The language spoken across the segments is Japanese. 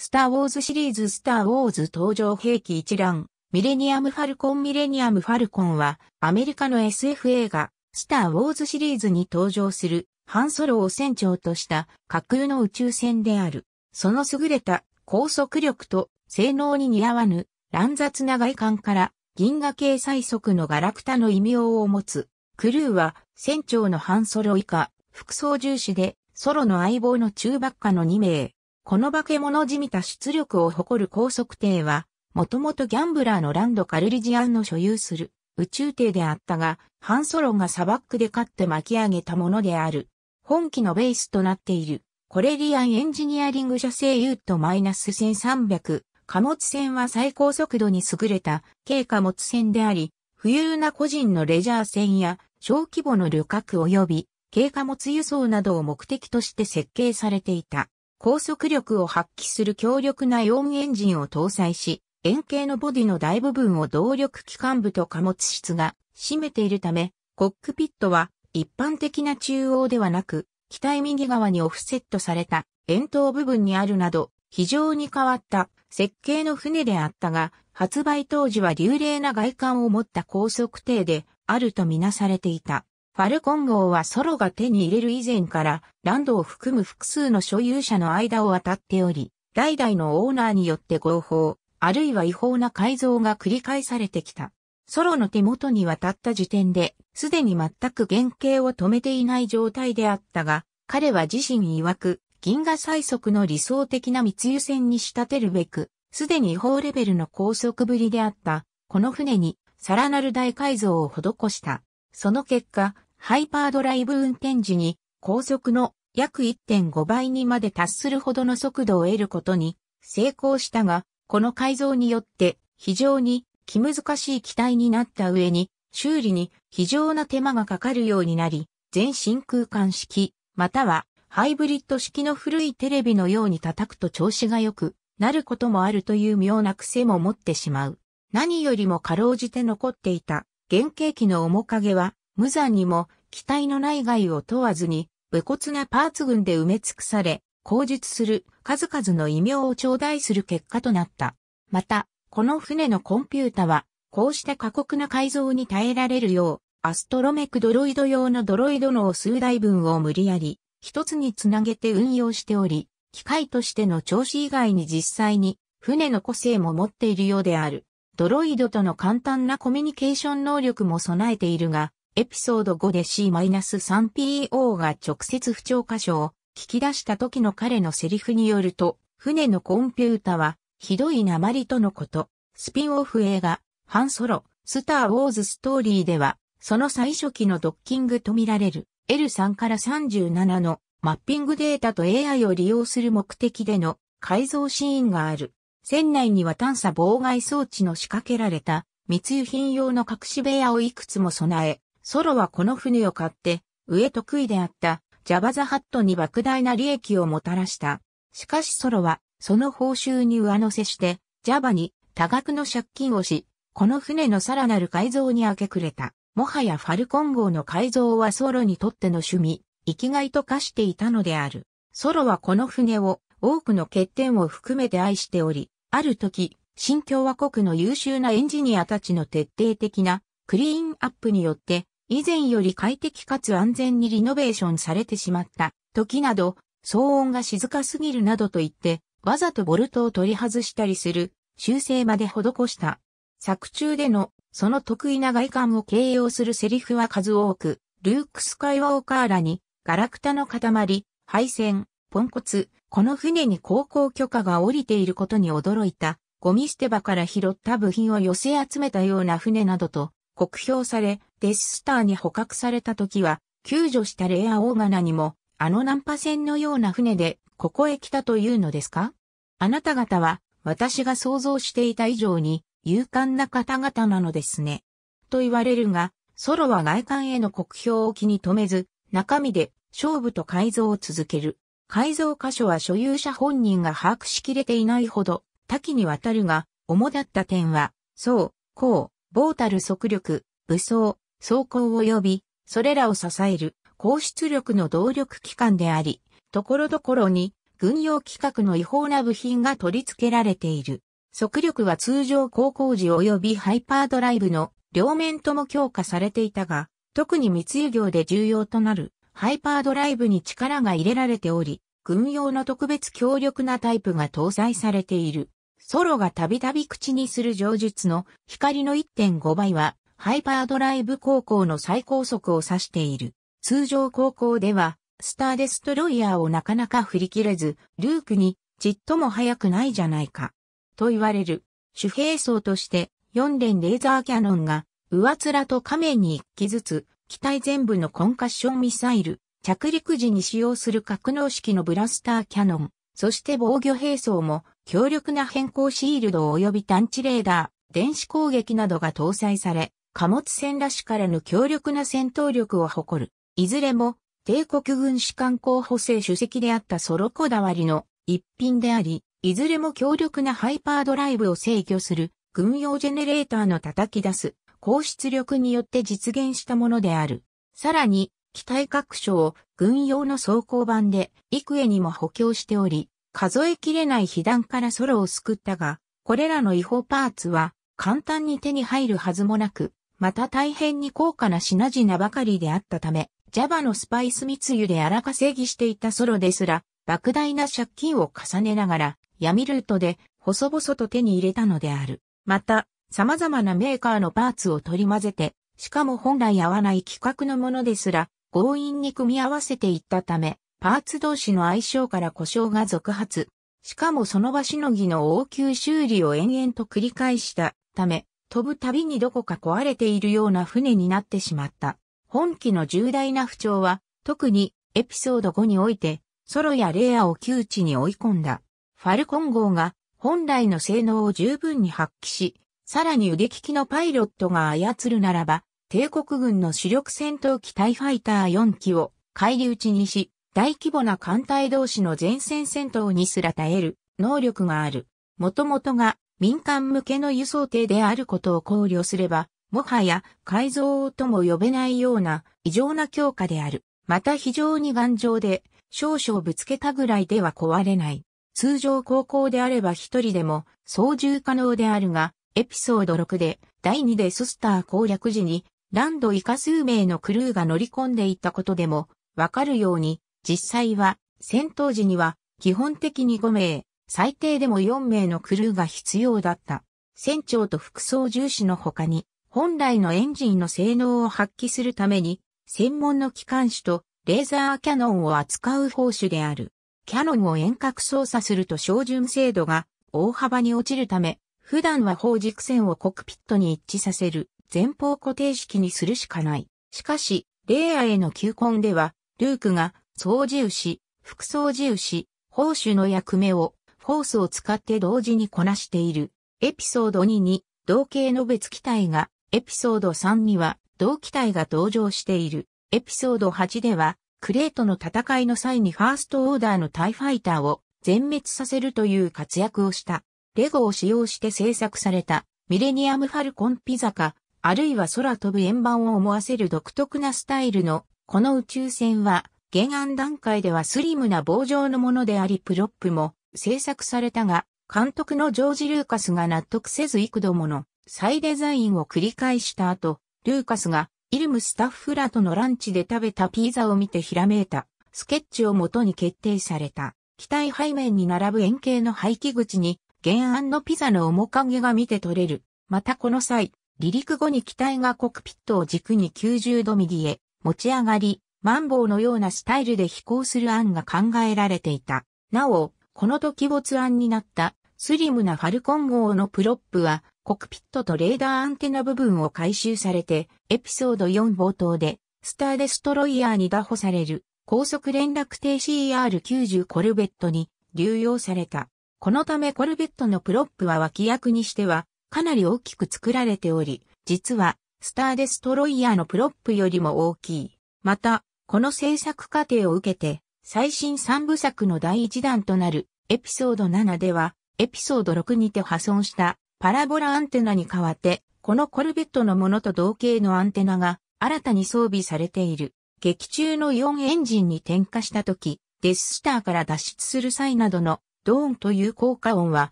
スター・ウォーズシリーズスター・ウォーズ登場兵器一覧、ミレニアム・ファルコンミレニアム・ファルコンは、アメリカの SF 映画、スター・ウォーズシリーズに登場する、ハンソロを船長とした架空の宇宙船である。その優れた高速力と性能に似合わぬ乱雑な外観から銀河系最速のガラクタの異名を持つ。クルーは船長のハンソロ以下、副操縦士でソロの相棒の中爆下の2名。この化け物じみた出力を誇る高速艇は、もともとギャンブラーのランド・カルリジアンの所有する宇宙艇であったが、ハンソロが砂漠で勝って巻き上げたものである。本機のベースとなっている、コレリアンエンジニアリング社製ユートマイナス1300、貨物船は最高速度に優れた軽貨物船であり、富裕な個人のレジャー船や小規模の旅客及び軽貨物輸送などを目的として設計されていた。高速力を発揮する強力な4エンジンを搭載し、円形のボディの大部分を動力機関部と貨物室が占めているため、コックピットは一般的な中央ではなく、機体右側にオフセットされた円筒部分にあるなど、非常に変わった設計の船であったが、発売当時は流麗な外観を持った高速艇であるとみなされていた。ファルコン号はソロが手に入れる以前からランドを含む複数の所有者の間を渡っており、代々のオーナーによって合法、あるいは違法な改造が繰り返されてきた。ソロの手元に渡った時点で、すでに全く原型を止めていない状態であったが、彼は自身曰く、銀河最速の理想的な密輸船に仕立てるべく、すでに違法レベルの高速ぶりであった、この船に、さらなる大改造を施した。その結果、ハイパードライブ運転時に高速の約1.5倍にまで達するほどの速度を得ることに成功したが、この改造によって非常に気難しい機体になった上に、修理に非常な手間がかかるようになり、全真空管式、またはハイブリッド式の古いテレビのように叩くと調子が良くなることもあるという妙な癖も持ってしまう。何よりもかろうじて残っていた原型機の面影は無残にも、機体の内外を問わずに、武骨なパーツ群で埋め尽くされ、口述する数々の異名を頂戴する結果となった。また、この船のコンピュータは、こうした過酷な改造に耐えられるよう、アストロメクドロイド用のドロイドの数台分を無理やり、一つにつなげて運用しており、機械としての調子以外に実際に、船の個性も持っているようである。ドロイドとの簡単なコミュニケーション能力も備えているが、エピソード5で C-3PO が直接不調箇所を聞き出した時の彼のセリフによると、船のコンピュータは、ひどい鉛とのこと、スピンオフ映画、ハンソロ、スター・ウォーズ・ストーリーでは、その最初期のドッキングとみられる L3 から37のマッピングデータと AI を利用する目的での改造シーンがある。船内には探査妨害装置の仕掛けられた密輸品用の隠し部屋をいくつも備え、ソロはこの船を買って、上得意であったジャバザハットに莫大な利益をもたらした。しかしソロは、その報酬に上乗せして、ジャバに多額の借金をし、この船のさらなる改造に明け暮れた。もはやファルコン号の改造はソロにとっての趣味、生きがいと化していたのである。ソロはこの船を多くの欠点を含めて愛しており、ある時、新共和国の優秀なエンジニアたちの徹底的なクリーンアップによって以前より快適かつ安全にリノベーションされてしまった時など、騒音が静かすぎるなどと言って、わざとボルトを取り外したりする修正まで施した。作中でのその得意な外観を形容するセリフは数多く、ルーク・スカイワーカーらに、ガラクタの塊、配線、ポンコツ、この船に航行許可が降りていることに驚いた、ゴミ捨て場から拾った部品を寄せ集めたような船などと、酷評され、デススターに捕獲された時は、救助したレアオーガナにも、あのナンパ船のような船で、ここへ来たというのですかあなた方は、私が想像していた以上に、勇敢な方々なのですね。と言われるが、ソロは外観への酷評を気に留めず、中身で勝負と改造を続ける。改造箇所は所有者本人が把握しきれていないほど多岐にわたるが、主だった点は、そう、こう、ボータル速力、武装、走行及び、それらを支える高出力の動力機関であり、ところどころに軍用規格の違法な部品が取り付けられている。速力は通常航行時及びハイパードライブの両面とも強化されていたが、特に密輸業で重要となるハイパードライブに力が入れられており、軍用の特別強力なタイプが搭載されている。ソロがたびたび口にする上述の光の1.5倍はハイパードライブ航行の最高速を指している。通常航行では、スターデストロイヤーをなかなか振り切れず、ルークに、ちっとも速くないじゃないか。と言われる。主兵装として、4連レーザーキャノンが、上面と下面に1機ずつ、機体全部のコンカッションミサイル、着陸時に使用する格納式のブラスターキャノン、そして防御兵装も、強力な変更シールド及び探知レーダー、電子攻撃などが搭載され、貨物船らしからぬ強力な戦闘力を誇る。いずれも、帝国軍士官候補生主席であったソロこだわりの一品であり、いずれも強力なハイパードライブを制御する軍用ジェネレーターの叩き出す高出力によって実現したものである。さらに、機体各所を軍用の装甲版で幾重にも補強しており、数えきれない被弾からソロを救ったが、これらの違法パーツは簡単に手に入るはずもなく、また大変に高価な品々ばかりであったため、ジャバのスパイス密輸で荒稼ぎしていたソロですら、莫大な借金を重ねながら、闇ルートで細々と手に入れたのである。また、様々なメーカーのパーツを取り混ぜて、しかも本来合わない規格のものですら、強引に組み合わせていったため、パーツ同士の相性から故障が続発。しかもその場しのぎの応急修理を延々と繰り返したため、飛ぶたびにどこか壊れているような船になってしまった。本機の重大な不調は、特にエピソード5において、ソロやレアを窮地に追い込んだ。ファルコン号が本来の性能を十分に発揮し、さらに腕利きのパイロットが操るならば、帝国軍の主力戦闘機タイファイター4機を返り討ちにし、大規模な艦隊同士の前線戦闘にすら耐える能力がある。もともとが民間向けの輸送艇であることを考慮すれば、もはや改造とも呼べないような異常な強化である。また非常に頑丈で、少々ぶつけたぐらいでは壊れない。通常高校であれば一人でも操縦可能であるが、エピソード6で第2でススター攻略時にランド以下数名のクルーが乗り込んでいったことでもわかるように、実際は戦闘時には基本的に5名、最低でも4名のクルーが必要だった。船長と副操縦士の他に、本来のエンジンの性能を発揮するために、専門の機関士とレーザーキャノンを扱う砲手である。キャノンを遠隔操作すると照準精度が大幅に落ちるため、普段は砲軸線をコクピットに一致させる前方固定式にするしかない。しかし、レイヤーへの求婚では、ルークが操縦士、副操縦士、砲手の役目をホースを使って同時にこなしている。エピソード2に同型の別機体が、エピソード3には同機体が登場している。エピソード8では、クレートの戦いの際にファーストオーダーのタイファイターを全滅させるという活躍をした。レゴを使用して制作されたミレニアムファルコンピザか、あるいは空飛ぶ円盤を思わせる独特なスタイルの、この宇宙船は、原案段階ではスリムな棒状のものでありプロップも制作されたが、監督のジョージ・ルーカスが納得せず幾度もの再デザインを繰り返した後、ルーカスがイルムスタッフらとのランチで食べたピザを見てひらめいたスケッチを元に決定された。機体背面に並ぶ円形の排気口に原案のピザの面影が見て取れる。またこの際、離陸後に機体がコクピットを軸に90度右へ持ち上がり、マンボウのようなスタイルで飛行する案が考えられていた。なお、この時没案になったスリムなファルコン号のプロップはコクピットとレーダーアンテナ部分を回収されてエピソード4冒頭でスターデストロイヤーに拿捕される高速連絡艇 CR90 コルベットに流用された。このためコルベットのプロップは脇役にしてはかなり大きく作られており、実はスターデストロイヤーのプロップよりも大きい。また、この制作過程を受けて最新三部作の第一弾となるエピソード7では、エピソード6にて破損したパラボラアンテナに代わって、このコルベットのものと同型のアンテナが新たに装備されている。劇中の4エンジンに点火した時、デススターから脱出する際などのドーンという効果音は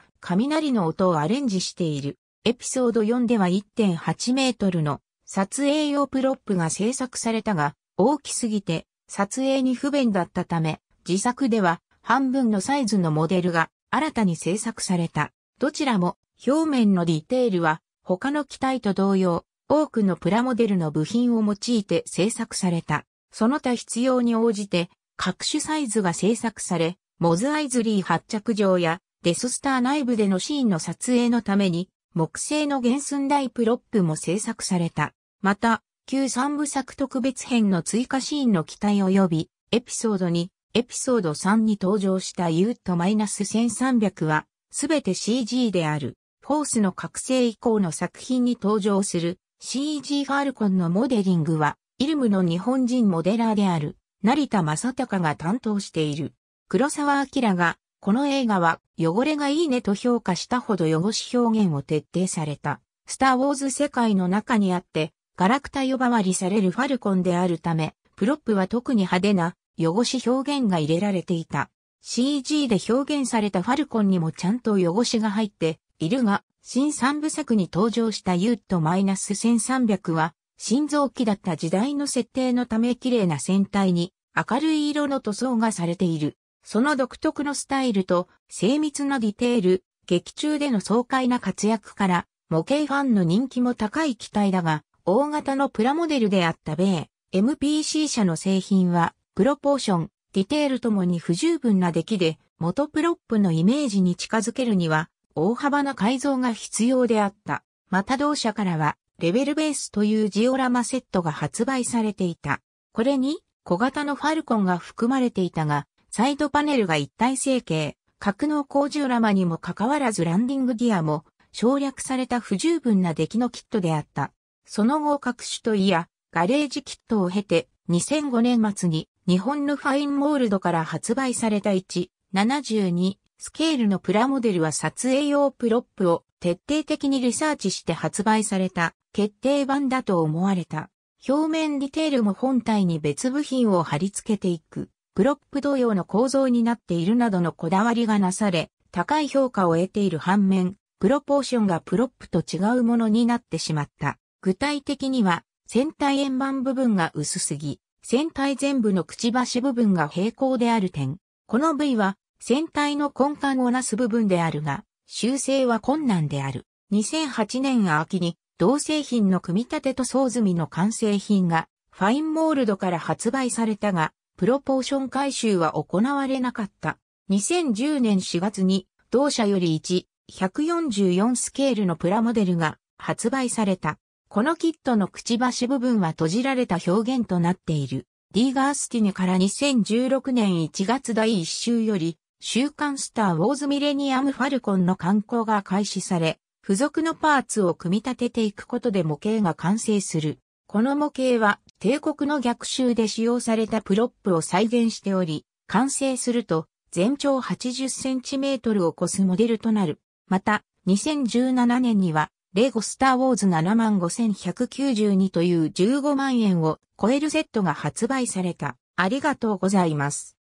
雷の音をアレンジしている。エピソード4では1.8メートルの撮影用プロップが制作されたが大きすぎて撮影に不便だったため、自作では半分のサイズのモデルが新たに制作された。どちらも表面のディテールは他の機体と同様、多くのプラモデルの部品を用いて制作された。その他必要に応じて各種サイズが制作され、モズアイズリー発着場やデススター内部でのシーンの撮影のために木製の原寸大プロップも制作された。また、旧三部作特別編の追加シーンの期待及び、エピソード2、エピソード3に登場したユートマイナス1300は、すべて CG である。フォースの覚醒以降の作品に登場する CG ファルコンのモデリングは、イルムの日本人モデラーである、成田正隆が担当している。黒沢明が、この映画は汚れがいいねと評価したほど汚し表現を徹底された。スターウォーズ世界の中にあって、ガラクタ呼ばわりされるファルコンであるため、プロップは特に派手な汚し表現が入れられていた。CG で表現されたファルコンにもちゃんと汚しが入っているが、新三部作に登場したユートマイナス1300は、心臓器だった時代の設定のため綺麗な船体に明るい色の塗装がされている。その独特のスタイルと精密なディテール、劇中での爽快な活躍から模型ファンの人気も高い機体だが、大型のプラモデルであった米 MPC 社の製品は、プロポーション、ディテールともに不十分な出来で、元プロップのイメージに近づけるには、大幅な改造が必要であった。また同社からは、レベルベースというジオラマセットが発売されていた。これに、小型のファルコンが含まれていたが、サイドパネルが一体成形、格納工ジオラマにもかかわらずランディングギアも省略された不十分な出来のキットであった。その後各種といや、ガレージキットを経て、2005年末に日本のファインモールドから発売された1、72スケールのプラモデルは撮影用プロップを徹底的にリサーチして発売された決定版だと思われた。表面ディテールも本体に別部品を貼り付けていく。プロップ同様の構造になっているなどのこだわりがなされ、高い評価を得ている反面、プロポーションがプロップと違うものになってしまった。具体的には、船体円盤部分が薄すぎ、船体全部のくちばし部分が平行である点。この部位は、船体の根幹をなす部分であるが、修正は困難である。2008年秋に、同製品の組み立てと装済みの完成品が、ファインモールドから発売されたが、プロポーション回収は行われなかった。2010年4月に、同社より1、144スケールのプラモデルが発売された。このキットのくちばし部分は閉じられた表現となっている。ーガースティネから2016年1月第1週より、週刊スター・ウォーズ・ミレニアム・ファルコンの観光が開始され、付属のパーツを組み立てていくことで模型が完成する。この模型は帝国の逆襲で使用されたプロップを再現しており、完成すると全長 80cm を超すモデルとなる。また、2017年にはレゴスターウォーズ75192という15万円を超えるセットが発売された。ありがとうございます。